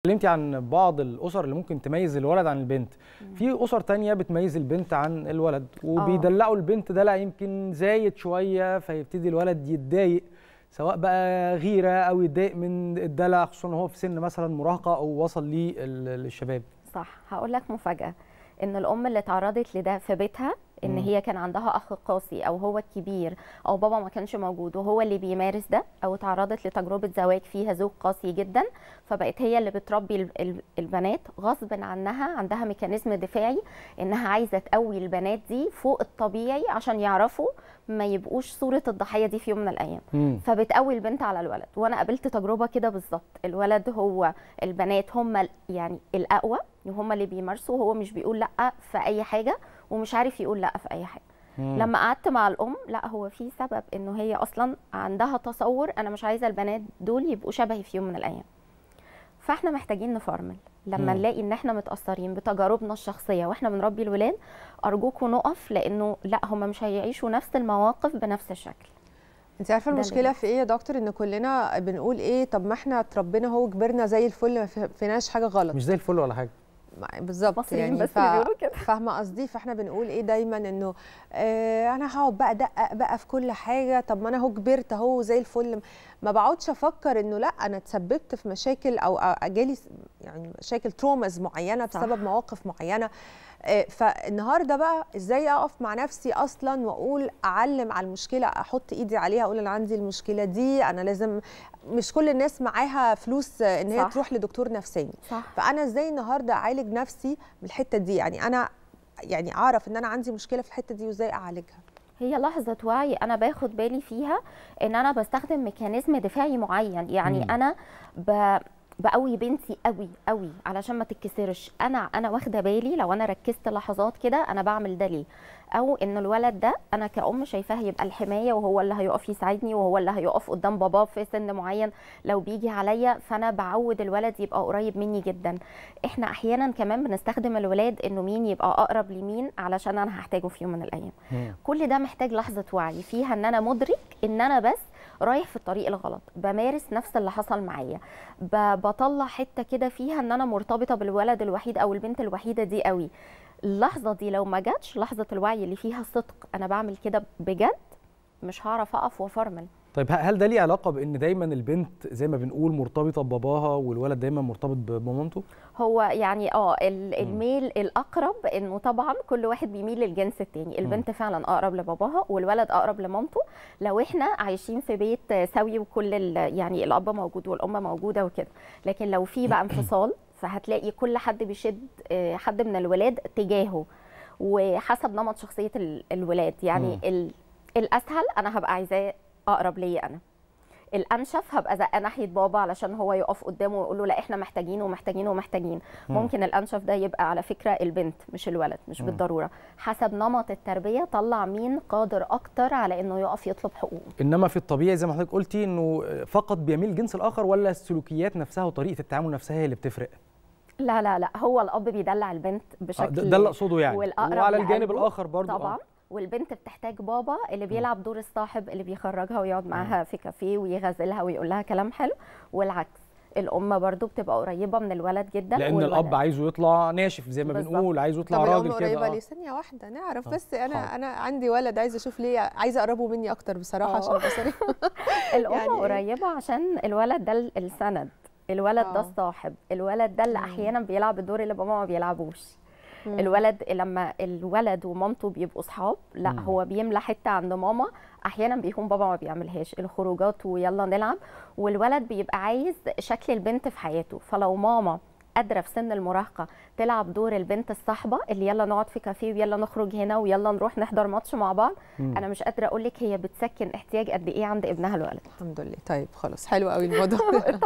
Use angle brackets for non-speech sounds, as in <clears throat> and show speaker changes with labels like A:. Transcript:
A: اتكلمتي عن بعض الاسر اللي ممكن تميز الولد عن البنت في اسر تانية بتميز البنت عن الولد وبيدلعوا آه. البنت دلع يمكن زايد شويه فيبتدي الولد يتضايق سواء بقى غيره او يتضايق من الدلع خصوصا هو في سن مثلا مراهقه او وصل للشباب
B: صح هقول لك مفاجاه ان الام اللي تعرضت لده في بيتها ان هي كان عندها اخ قاسي او هو الكبير او بابا ما كانش موجود وهو اللي بيمارس ده او اتعرضت لتجربه زواج فيها زوج قاسي جدا فبقت هي اللي بتربي البنات غصب عنها عندها ميكانيزم دفاعي انها عايزه تقوي البنات دي فوق الطبيعي عشان يعرفوا ما يبقوش صوره الضحيه دي في يوم من الايام مم. فبتقوي البنت على الولد وانا قابلت تجربه كده بالظبط الولد هو البنات هم يعني الاقوى وهم اللي بيمارسوا وهو مش بيقول لا في اي حاجه ومش عارف يقول لا في اي حاجه مم. لما قعدت مع الام لا هو في سبب انه هي اصلا عندها تصور انا مش عايزه البنات دول يبقوا شبهي في يوم من الايام فاحنا محتاجين نفرمل لما مم. نلاقي ان احنا متاثرين بتجاربنا الشخصيه واحنا بنربي الولاد ارجوكم نقف لانه لا هم مش هيعيشوا نفس المواقف بنفس الشكل انت عارفه المشكله في
C: ايه يا دكتور ان كلنا بنقول ايه طب ما احنا اتربينا هو كبرنا زي الفل ما فيناش حاجه غلط مش زي الفل ولا حاجه بالظبط يعني بس ف... فاهمه قصدي فاحنا بنقول ايه دايما انه آه انا هقعد بقى ادقق بقى في كل حاجه طب ما انا اهو كبرت اهو زي الفل ما بقعدش افكر انه لا انا اتسببت في مشاكل او جالي يعني مشاكل ترومز معينه بسبب صح. مواقف معينه آه، فالنهارده بقى ازاي اقف مع نفسي اصلا واقول اعلم على المشكله احط ايدي عليها اقول انا عندي المشكله دي انا لازم مش كل الناس معاها فلوس ان هي صح. تروح لدكتور نفساني صح. فانا ازاي النهارده اعالج نفسي من الحته دي يعني انا يعني اعرف ان انا
B: عندي مشكله في الحته دي وازاي اعالجها هي لحظة وعي أنا باخد بالي فيها إن أنا بستخدم ميكانيزم دفاعي معين يعني مم. أنا ب... بقوي بنتي قوي قوي علشان ما تتكسرش انا انا واخده بالي لو انا ركزت لحظات كده انا بعمل ده ليه او ان الولد ده انا كأم شايفاه يبقى الحمايه وهو اللي هيقف يساعدني وهو اللي هيقف قدام باباه في سن معين لو بيجي عليا فانا بعود الولد يبقى قريب مني جدا احنا احيانا كمان بنستخدم الولاد انه مين يبقى اقرب لمين علشان انا هحتاجه في يوم من الايام كل ده محتاج لحظه وعي فيها ان انا مدرك ان انا بس رايح في الطريق الغلط بمارس نفس اللي حصل معايا بطلع حته كده فيها ان انا مرتبطه بالولد الوحيد او البنت الوحيده دي قوي اللحظه دي لو ما جاتش لحظه الوعي اللي فيها صدق انا بعمل كده بجد مش هعرف اقف وافرمل
A: طيب هل ده ليه علاقه بان دايما البنت زي ما بنقول مرتبطه بباباها والولد دايما مرتبط بمامته
B: هو يعني اه الميل م. الاقرب انه طبعا كل واحد بيميل للجنس التاني البنت م. فعلا اقرب لباباها والولد اقرب لمامته لو احنا عايشين في بيت سوي وكل يعني الاب موجود والام موجوده وكده لكن لو في بقى <clears throat> انفصال فهتلاقي كل حد بيشد آه، حد من الولاد تجاهه وحسب نمط شخصيه الولاد يعني م. الاسهل انا هبقى عايزاه اقرب ليا انا الانشف هبقى زقه ناحيه بابا علشان هو يقف قدامه ويقول له لا احنا محتاجين ومحتاجين ومحتاجين ممكن الانشف ده يبقى على فكره البنت مش الولد مش بالضروره حسب نمط التربيه طلع مين قادر اكتر على انه يقف يطلب حقوقه
A: انما في الطبيعي زي ما حضرتك قلتي انه فقط بيميل الجنس الاخر ولا السلوكيات نفسها وطريقه التعامل نفسها هي اللي بتفرق
B: لا لا لا هو الاب بيدلع البنت آه، بشكل ده اللي اقصده يعني والاقرب وعلى الجانب الاخر برضه آه. طبعا والبنت بتحتاج بابا اللي بيلعب دور الصاحب اللي بيخرجها ويقعد معاها في كافيه ويغازلها ويقول لها كلام حلو والعكس الام برضو بتبقى قريبه من الولد جدا لان والولد. الاب
A: عايزه يطلع ناشف زي ما بالزبط. بنقول عايزه يطلع راجل كده قريبه ليه
C: ثانيه واحده نعرف آه. بس انا حاضر. انا عندي ولد عايزه اشوف ليه عايزه اقربه مني اكتر بصراحه آه. عشان
B: <laughs> الام يعني إيه؟ قريبه عشان الولد ده السند الولد آه. ده الصاحب الولد ده اللي احيانا بيلعب الدور اللي بابا ما بيلعبوش مم. الولد لما الولد ومامته بيبقوا صحاب لا مم. هو بيملى حته عند ماما احيانا بيكون بابا ما بيعملهاش الخروجات ويلا نلعب والولد بيبقى عايز شكل البنت في حياته فلو ماما قادره في سن المراهقه تلعب دور البنت الصاحبه اللي يلا نقعد في كافيه ويلا نخرج هنا ويلا نروح نحضر ماتش مع بعض مم. انا مش قادره اقول لك هي بتسكن احتياج قد ايه عند ابنها الولد الحمد لله طيب خلاص حلو قوي الموضوع <laughs>